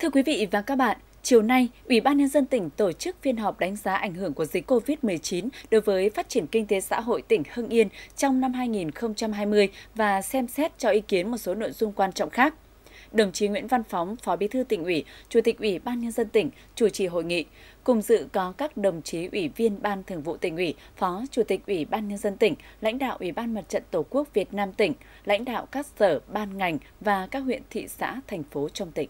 Thưa quý vị và các bạn, chiều nay, Ủy ban Nhân dân tỉnh tổ chức phiên họp đánh giá ảnh hưởng của dịch COVID-19 đối với phát triển kinh tế xã hội tỉnh Hưng Yên trong năm 2020 và xem xét cho ý kiến một số nội dung quan trọng khác. Đồng chí Nguyễn Văn Phóng, Phó Bí thư tỉnh ủy, Chủ tịch Ủy ban Nhân dân tỉnh, chủ trì hội nghị. Cùng dự có các đồng chí Ủy viên Ban Thường vụ tỉnh ủy, Phó Chủ tịch Ủy ban Nhân dân tỉnh, lãnh đạo Ủy ban Mặt trận Tổ quốc Việt Nam tỉnh, lãnh đạo các sở, ban ngành và các huyện thị xã, thành phố trong tỉnh.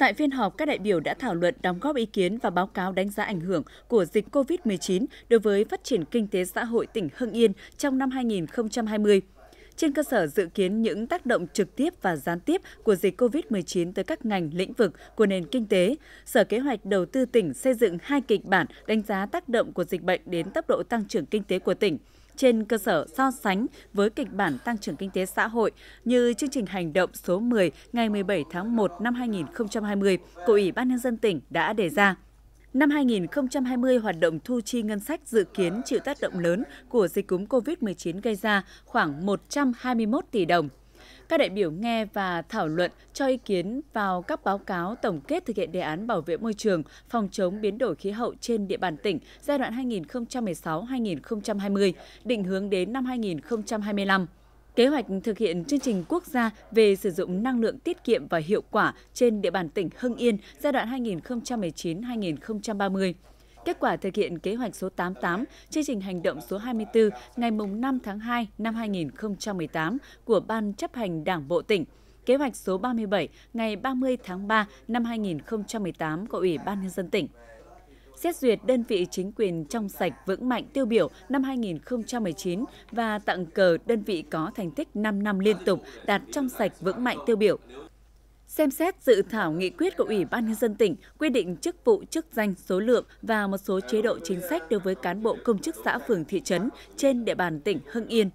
Tại phiên họp, các đại biểu đã thảo luận đóng góp ý kiến và báo cáo đánh giá ảnh hưởng của dịch COVID-19 đối với phát triển kinh tế xã hội tỉnh Hưng Yên trong năm 2020 trên cơ sở dự kiến những tác động trực tiếp và gián tiếp của dịch COVID-19 tới các ngành lĩnh vực của nền kinh tế, Sở Kế hoạch Đầu tư tỉnh xây dựng hai kịch bản đánh giá tác động của dịch bệnh đến tốc độ tăng trưởng kinh tế của tỉnh – trên cơ sở so sánh với kịch bản tăng trưởng kinh tế xã hội như chương trình hành động số 10 ngày 17 tháng 1 năm 2020 của Ủy ban nhân dân tỉnh đã đề ra. Năm 2020, hoạt động thu chi ngân sách dự kiến chịu tác động lớn của dịch cúm COVID-19 gây ra khoảng 121 tỷ đồng các đại biểu nghe và thảo luận cho ý kiến vào các báo cáo tổng kết thực hiện đề án bảo vệ môi trường, phòng chống biến đổi khí hậu trên địa bàn tỉnh giai đoạn 2016-2020, định hướng đến năm 2025 kế hoạch thực hiện chương trình quốc gia về sử dụng năng lượng tiết kiệm và hiệu quả trên địa bàn tỉnh Hưng Yên giai đoạn 2019-2030. Kết quả thực hiện kế hoạch số 88, chương trình hành động số 24 ngày 5 tháng 2 năm 2018 của Ban chấp hành Đảng Bộ tỉnh, kế hoạch số 37 ngày 30 tháng 3 năm 2018 của Ủy ban Nhân dân tỉnh xét duyệt đơn vị chính quyền trong sạch vững mạnh tiêu biểu năm 2019 và tặng cờ đơn vị có thành tích 5 năm liên tục đạt trong sạch vững mạnh tiêu biểu xem xét dự thảo nghị quyết của Ủy ban nhân dân tỉnh quy định chức vụ, chức danh, số lượng và một số chế độ chính sách đối với cán bộ công chức xã phường thị trấn trên địa bàn tỉnh Hưng Yên.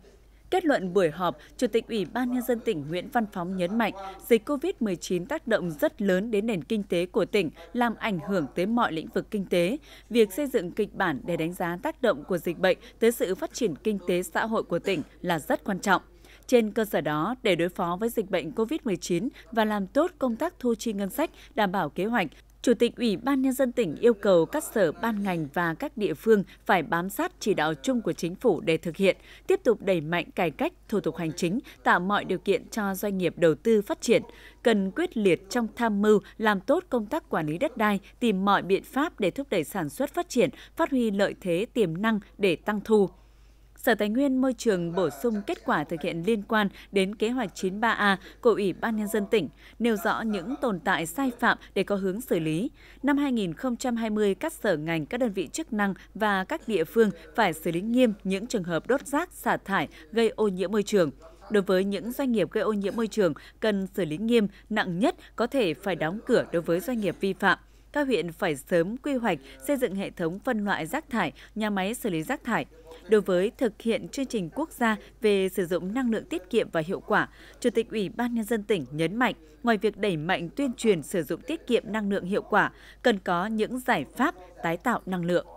Kết luận buổi họp, Chủ tịch Ủy ban Nhân dân tỉnh Nguyễn Văn Phóng nhấn mạnh dịch COVID-19 tác động rất lớn đến nền kinh tế của tỉnh, làm ảnh hưởng tới mọi lĩnh vực kinh tế. Việc xây dựng kịch bản để đánh giá tác động của dịch bệnh tới sự phát triển kinh tế xã hội của tỉnh là rất quan trọng. Trên cơ sở đó, để đối phó với dịch bệnh COVID-19 và làm tốt công tác thu chi ngân sách đảm bảo kế hoạch, Chủ tịch Ủy ban Nhân dân tỉnh yêu cầu các sở ban ngành và các địa phương phải bám sát chỉ đạo chung của chính phủ để thực hiện, tiếp tục đẩy mạnh cải cách thủ tục hành chính, tạo mọi điều kiện cho doanh nghiệp đầu tư phát triển, cần quyết liệt trong tham mưu làm tốt công tác quản lý đất đai, tìm mọi biện pháp để thúc đẩy sản xuất phát triển, phát huy lợi thế tiềm năng để tăng thu. Sở Tài nguyên Môi trường bổ sung kết quả thực hiện liên quan đến kế hoạch 93A của Ủy ban Nhân dân tỉnh, nêu rõ những tồn tại sai phạm để có hướng xử lý. Năm 2020, các sở ngành, các đơn vị chức năng và các địa phương phải xử lý nghiêm những trường hợp đốt rác, xả thải gây ô nhiễm môi trường. Đối với những doanh nghiệp gây ô nhiễm môi trường, cần xử lý nghiêm, nặng nhất có thể phải đóng cửa đối với doanh nghiệp vi phạm các huyện phải sớm quy hoạch xây dựng hệ thống phân loại rác thải, nhà máy xử lý rác thải, đối với thực hiện chương trình quốc gia về sử dụng năng lượng tiết kiệm và hiệu quả, Chủ tịch Ủy ban Nhân dân tỉnh nhấn mạnh, ngoài việc đẩy mạnh tuyên truyền sử dụng tiết kiệm năng lượng hiệu quả, cần có những giải pháp tái tạo năng lượng.